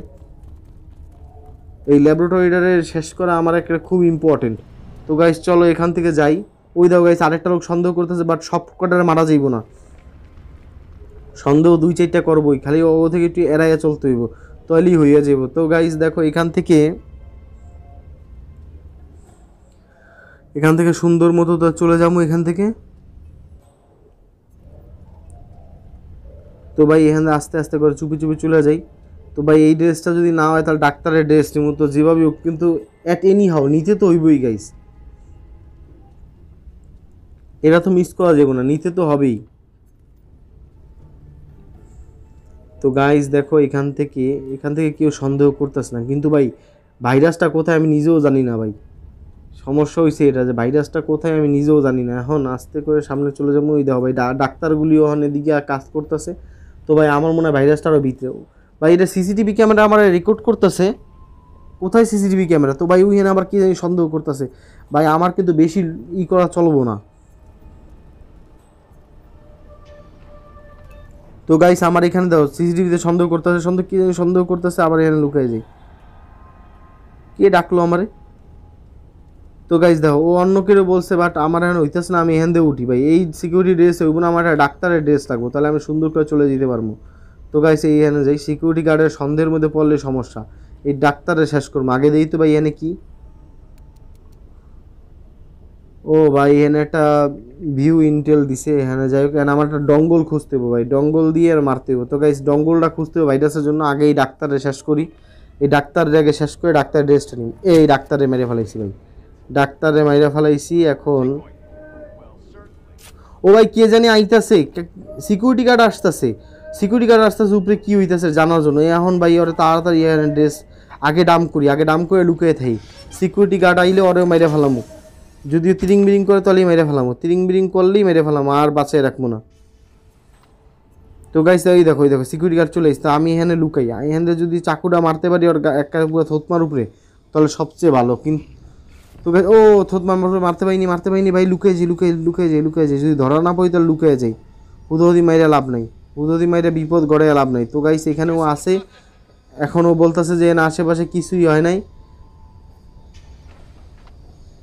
এই ল্যাবরেটরিটারে শেষ করা আমার একটা খুব ইম্পর্টেন্ট তো গাইস চলো এখান থেকে যাই ওই দাও গাইস আরেকটা লোক সন্দেহ করতেছে বাট সব কটারে মারা যাইব না সন্দেহ দুই চারটা করবোই খালি ও থেকে একটু এড়াইয়া চলতে হইব তাহলেই হইয়া যাইব তো গাইস দেখো এখান থেকে এখান থেকে সুন্দর মতো চলে যাবো এখান থেকে তো ভাই এখানে আস্তে আস্তে করে চুপি চুপি চলে যাই তো ভাই এই ড্রেসটা যদি না হয় তাহলে ডাক্তারের ড্রেস নিব তো যেভাবে হোক কিন্তু অ্যাট এনি হাও নিতে তো হইবই গাইস এটা তো মিস করা যাবে না নিতে তো হবেই তো গাইস দেখো এখান থেকে এখান থেকে কেউ সন্দেহ করতেছে না কিন্তু ভাই ভাইরাসটা কোথায় আমি নিজেও জানি না ভাই সমস্যা হয়েছে এটা যে ভাইরাসটা কোথায় আমি নিজেও জানি না এখন আস্তে করে সামনে চলে যাবো ওই দেখো ভাই ডাক্তারগুলিও এখন এদিকে কাজ করতেছে তো ভাই আমার মনে হয় ভাইরাসটা আরও ভিতরে ভাই এটা সিসিটিভি ক্যামেরা আমার রেকর্ড করতেছে কোথায় সিসিটিভি ক্যামেরা তো ভাই উইহেন আবার কী জানি সন্দেহ করতেছে ভাই আমার কিন্তু বেশি ই করা চলবো না তো গাইস আমার এখানে দেখো সিসিটিভিতে সন্দেহ করতেছে সন্দেহ কী জানি সন্দেহ করতেছে আবার এখানে লুকায় যাই কে ডাকলো আমারে তো গাইজ দেখো ও অন্য কেউ বলছে বাট আমার এখন হইতেছে না আমি এখান দিয়ে উঠি ভাই এই সিকিউরিটি ড্রেস হইব না আমার ডাক্তারের ড্রেস লাগবো তাহলে আমি সুন্দর করে চলে যেতে পারবো তো গাইজ এই এখানে যাই সিকিউরিটি গার্ডের সন্দেহের মধ্যে পড়লে সমস্যা এই ডাক্তারের শেষ করবো আগে দিই তো ভাই এখানে কি ও ভাই এখানে একটা ভিউ ইন্টেল দিছে এখানে যাই হোক এখানে আমার একটা ডঙ্গল খুঁজতে হবে ভাই ডঙ্গল দিয়ে আর মারতে হবে তো গাইজ ডঙ্গলটা খুঁজতে হবে ভাইরাসের জন্য আগে এই ডাক্তারে শেষ করি এই ডাক্তার আগে শেষ করে ডাক্তার ড্রেসটা নিই এই ডাক্তারে মেরে ফেলাইছি ভাই ডাক্তারে মাইরা ফেলাইছি এখন ও ভাই কে জানি আইতাছে সিকিউরিটি গার্ড আসতেছে সিকিউরিটি গার্ড আসতেছে উপরে কী হইতাছে জানার জন্য এখন ভাই ওরা তাড়াতাড়ি ড্রেস আগে ডাম করি আগে ডাম করে লুকিয়ে থাকি সিকিউরিটি গার্ড আইলে ওরে মাইরে ফেলামো যদি তিরিং বিরিং করে তাহলেই মেরে ফেলামো তিরিং বিরিং করলেই মেরে ফেলামো আর বাঁচিয়ে রাখবো না তো গাইস এই দেখো এই দেখো সিকিউরিটি গার্ড চলে এসছে আমি এখানে লুকাই এখানে যদি চাকুটা মারতে পারি ওর একটা পুরো থতমার উপরে তাহলে সবচেয়ে ভালো কিন্তু তো ও থোত মারতে পাইনি মারতে পাইনি ভাই লুকে যাই লুকে লুকে যাই লুকে যাই যদি ধরা না পাই তাহলে লুকে যাই উদি মাইরা লাভ নাই উদি মাইরা বিপদ গড়ে লাভ নাই তো গাইস এখানে ও আসে এখন ও বলতেছে যে না আশেপাশে কিছুই হয় নাই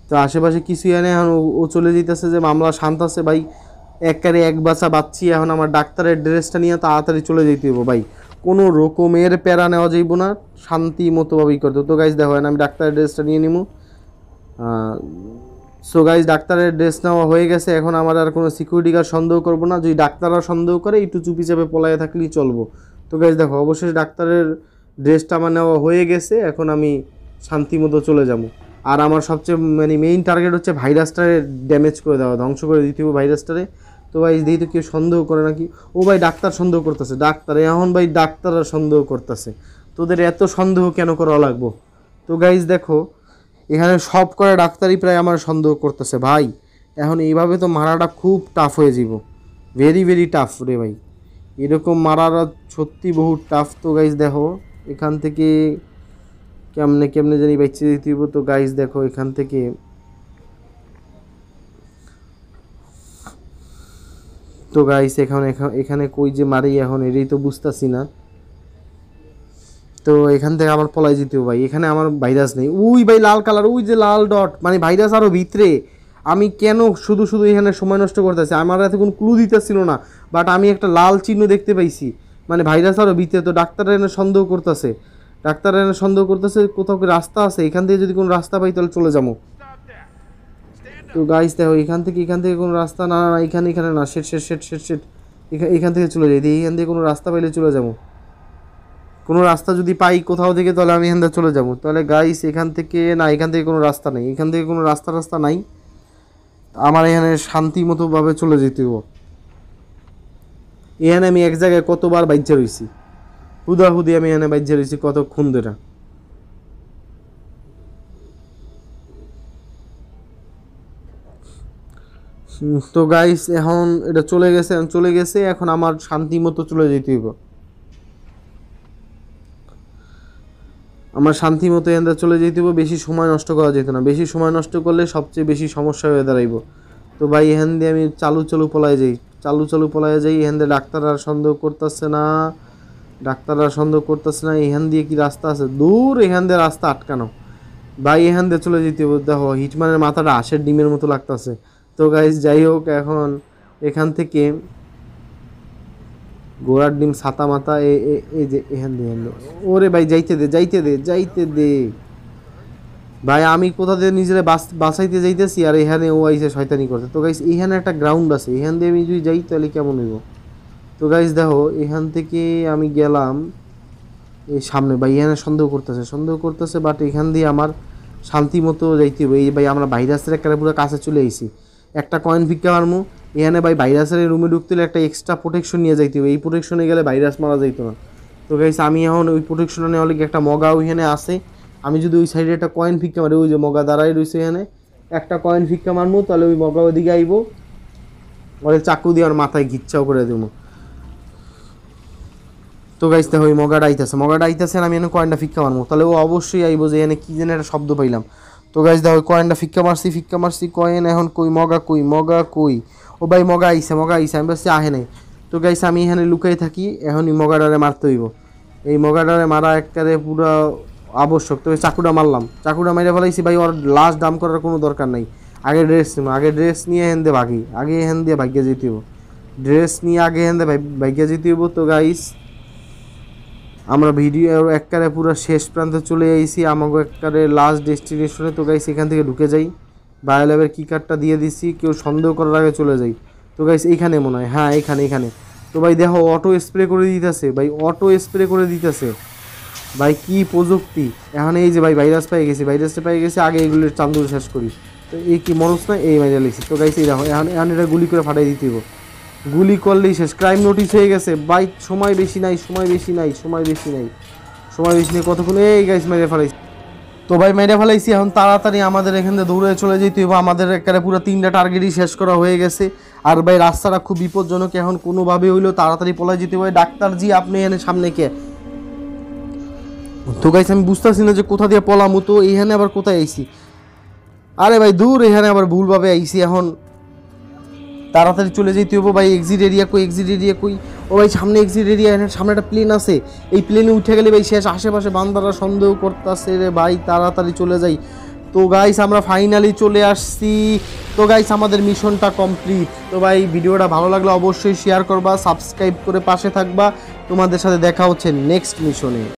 তো আশেপাশে কিছুই হয় নাই এখন ও চলে যেতেছে যে মামলা শান্ত আছে ভাই এককারে এক বাচ্চা বাচ্চি এখন আমার ডাক্তারের ড্রেসটা নিয়ে তাড়াতাড়ি চলে যেতে হবো ভাই কোনো রকমের প্যারা নেওয়া যাইব না শান্তি মতোভাবেই করতে তো গাইস দেখো আমি ডাক্তারের ড্রেসটা নিয়ে নিবো সো গাইজ ডাক্তারের ড্রেস নেওয়া হয়ে গেছে এখন আমার আর কোনো সিকিউরিটি গার্ড সন্দেহ করবো না যদি ডাক্তাররা সন্দেহ করে একটু চুপি চাপে পলায় থাকলেই চলবো তো গাইজ দেখো অবশেষে ডাক্তারের ড্রেসটা আমার নেওয়া হয়ে গেছে এখন আমি শান্তি মতো চলে যাবো আর আমার সবচেয়ে মানে মেইন টার্গেট হচ্ছে ভাইরাসটারে ড্যামেজ করে দেওয়া ধ্বংস করে দিতে হবে ভাইরাসটারে তো ভাই দিই তো কেউ সন্দেহ করে নাকি ও ভাই ডাক্তার সন্দেহ করতেছে ডাক্তার এখন ভাই ডাক্তাররা সন্দেহ করতেছে তোদের এত সন্দেহ কেন করা লাগবো তো গাইজ দেখো এখানে সব করে ডাক্তারই প্রায় আমার সন্দেহ করতেছে ভাই এখন এইভাবে তো মারাটা খুব টাফ হয়ে যাব ভেরি ভেরি টাফ রে ভাই এরকম মারারা সত্যি বহু টাফ তো গাইজ দেখো এখান থেকে কেমনে কেমনে জানি বেঁচে দিতে তো গাইজ দেখো এখান থেকে তো গাইস এখন এখানে কই যে মারি এখন এটাই তো বুঝতেছি না তো এখান থেকে আমার পলাই যেতে ভাই এখানে আমার ভাইরাস নেই উই ভাই লাল কালার উই যে লাল ডট মানে ভাইরাস আরও ভিতরে আমি কেন শুধু শুধু এখানে সময় নষ্ট করতেছি আমার এত কোনো ক্লু দিতেছিল না বাট আমি একটা লাল চিহ্ন দেখতে পাইছি মানে ভাইরাস আরও ভিতরে তো ডাক্তাররা এনে সন্দেহ করতেছে ডাক্তাররা এনে সন্দেহ করতেছে কোথাও রাস্তা আছে এখান থেকে যদি কোনো রাস্তা পাই তাহলে চলে যাবো তো গাইস দেখো এখান থেকে এখান থেকে কোনো রাস্তা না এখানে এখানে না শেট শেট শেট শেট শেট এখান থেকে চলে যাই এখান থেকে কোনো রাস্তা পাইলে চলে যাবো কোনো রাস্তা যদি পাই কোথাও থেকে তাহলে আমি এখান থেকে চলে যাব তাহলে গাইস এখান থেকে না এখান থেকে কোনো রাস্তা নেই এখান থেকে কোনো রাস্তা রাস্তা নাই আমার এখানে শান্তি মতোভাবে চলে যেতে হবো এখানে আমি এক জায়গায় কতবার বাইজ্যা রয়েছি হুদাহুদি আমি এখানে বাইজ্যা রয়েছি কতক্ষণ ধরে তো গাইস এখন এটা চলে গেছে চলে গেছে এখন আমার শান্তি মতো চলে যেতে হবে আমরা শান্তি মতো এনরা চলে যেতে বেশি সময় নষ্ট করা যেত না বেশি সময় নষ্ট করলে সবচেয়ে বেশি সমস্যা হয়ে দাঁড়াইব তো ভাই এখান দিয়ে আমি চালু চালু পলায় যাই চালু চালু পলায় যাই এখান দিয়ে ডাক্তার আর সন্দেহ করতেছে না ডাক্তাররা সন্দেহ করতেছে না এখান দিয়ে কি রাস্তা আছে দূর এখান দিয়ে রাস্তা আটকানো ভাই এখান দিয়ে চলে যেতে হবে দেখো হিটমানের মাথাটা আশের ডিমের মতো লাগতেছে তো গাইজ যাই হোক এখন এখান থেকে গোড়ার ডিম ছাতা মাতা এ এই যে এখান দিয়ে ওরে ভাই যাইতে দে যাইতে দে যাইতে দে ভাই আমি কোথা দিয়ে নিজেরা বাঁচাইতে যাইতেছি আর এখানে ও আইসে শয়তানি করছে তো গাইস এখানে একটা গ্রাউন্ড আছে এখান দিয়ে আমি যদি যাই তাহলে কেমন হইব তো গাইস দেখো এখান থেকে আমি গেলাম এই সামনে ভাই এখানে সন্দেহ করতেছে সন্দেহ করতেছে বাট এখান দিয়ে আমার শান্তি মতো যাইতে হবে এই ভাই আমরা ভাইরাসের একটা পুরো কাছে চলে আইসি একটা কয়েন ভিক্ষা মারবো এখানে ভাই ভাইরাসের রুমে ঢুকতে একটা এক্সট্রা প্রোটেকশন নিয়ে যাইতে হবে এই প্রোটেকশনে গেলে ভাইরাস মারা যাইতো না তো গাইস আমি এখন ওই প্রোটেকশনে নেওয়া লাগে একটা মগা ওইখানে আসে আমি যদি ওই সাইডে একটা কয়েন ভিক্ষা মারি ওই যে মগা দাঁড়াই রয়েছে এখানে একটা কয়েন ভিক্ষা মারমু তাহলে ওই মগা ওদিকে আইব ওই চাকু দিয়ে আর মাথায় ঘিচ্ছাও করে দেবো তো গাইস দেখো ওই মগাটা আইতেছে মগাটা আইতেছে আমি এখানে কয়েনটা ভিক্ষে মারবো তাহলে ও অবশ্যই আইব যে এখানে কী যেন একটা শব্দ পাইলাম তো গাইজ দেখো কয়েনটা ফিক্কা মারছি ফিক্কা মারছি কয়েন এখন কই মগা কই মগা কই ও ভাই মগা আইসা মগা আইসা আমি বলছি আহে নাই তো গাইস আমি এখানে লুকাই থাকি এখন এই মগাডারে মারতে হইব এই মগাডারে মারা একটারে পুরো আবশ্যক তো চাকুটা মারলাম চাকুটা মেরে ফেলাইছি ভাই ওর লাস্ট দাম করার কোনো দরকার নাই আগে ড্রেস নিব আগে ড্রেস নিয়ে হেন দে ভাগি আগে হেন দিয়ে ভাগ্যে যেতে হইব ড্রেস নিয়ে আগে হেন দে ভাগ্যে যেতে হইব তো গাইস আমরা এক এককারে পুরো শেষ প্রান্তে চলে আইছি আমাকে এককারে লাস্ট ডেস্টিনেশনে তো গাইস এখান থেকে ঢুকে যাই বায়োল্যাবের কি কার্ডটা দিয়ে দিছি কেউ সন্দেহ করার আগে চলে যাই তো গাইস এইখানে মনে হয় হ্যাঁ এখানে এখানে তো ভাই দেখো অটো স্প্রে করে দিতেছে ভাই অটো স্প্রে করে দিতেছে ভাই কি প্রযুক্তি এখানে এই যে ভাই ভাইরাস পাই গেছে ভাইরাসটা পাই গেছে আগে এগুলো চান্দুর শেষ করি তো এই কি মনস না এই মাইজা লিখছি তো গাইছি দেখো এখানে এখানে এটা গুলি করে ফাটাই দিতেই গুলি করলেই শেষ ক্রাইম নোটিস হয়ে গেছে বাই সময় বেশি নাই সময় বেশি নাই সময় বেশি নাই সময় বেশি নেই কতক্ষণ এই গাইস মেরে ফেলাইছি তো ভাই মেরে ফেলাইছি এখন তাড়াতাড়ি আমাদের এখান থেকে দৌড়ে চলে যেতে এবং আমাদের একেবারে পুরো তিনটা টার্গেটই শেষ করা হয়ে গেছে আর ভাই রাস্তাটা খুব বিপজ্জনক এখন কোনোভাবে হইলেও তাড়াতাড়ি পলাই যেতে হবে জি আপনি এখানে সামনে কে তো গাইস আমি বুঝতেছি না যে কোথা দিয়ে পলাম তো এইখানে আবার কোথায় আইছি আরে ভাই দূর এখানে আবার ভুলভাবে আইছি এখন তাড়াতাড়ি চলে যেতে ও ভাই এক্সিট এরিয়া কই এক্সিট এরিয়া কই ও ভাই সামনে এক্সিট এরিয়া সামনে একটা প্লেন আছে এই প্লেনে উঠে গেলে ভাই শেষ আশেপাশে বান্দারা সন্দেহ করতেছে রে ভাই তাড়াতাড়ি চলে যাই তো গাইস আমরা ফাইনালি চলে আসছি তো গাইস আমাদের মিশনটা কমপ্লিট তো ভাই ভিডিওটা ভালো লাগলে অবশ্যই শেয়ার করবা সাবস্ক্রাইব করে পাশে থাকবা তোমাদের সাথে দেখা হচ্ছে নেক্সট মিশনে